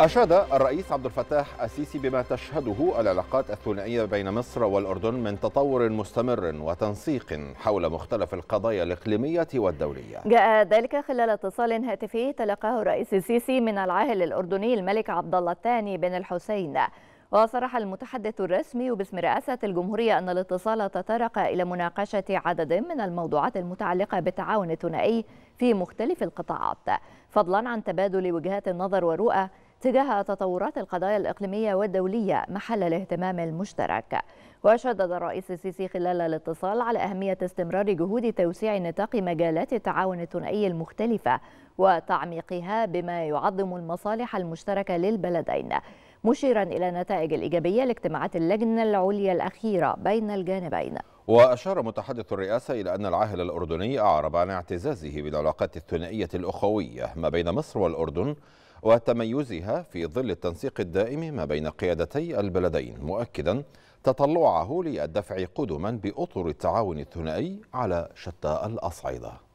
أشاد الرئيس عبد الفتاح السيسي بما تشهده العلاقات الثنائية بين مصر والأردن من تطور مستمر وتنسيق حول مختلف القضايا الإقليمية والدولية جاء ذلك خلال اتصال هاتفي تلقاه الرئيس السيسي من العاهل الأردني الملك عبد الله الثاني بن الحسين وصرح المتحدث الرسمي باسم رئاسة الجمهورية أن الاتصال تطرق إلى مناقشة عدد من الموضوعات المتعلقة بالتعاون الثنائي في مختلف القطاعات فضلا عن تبادل وجهات النظر ورؤى تجاه تطورات القضايا الإقليمية والدولية محل الاهتمام المشترك وشدد الرئيس السيسي خلال الاتصال على أهمية استمرار جهود توسيع نطاق مجالات التعاون الثنائي المختلفة وتعميقها بما يعظم المصالح المشتركة للبلدين مشيرا إلى النتائج الإيجابية لاجتماعات اللجنة العليا الأخيرة بين الجانبين وأشار متحدث الرئاسة إلى أن العاهل الأردني أعرب عن اعتزازه بالعلاقات الثنائية الأخوية ما بين مصر والأردن وتميزها في ظل التنسيق الدائم ما بين قيادتي البلدين مؤكدا تطلعه للدفع قدما بأطر التعاون الثنائي على شتى الأصعدة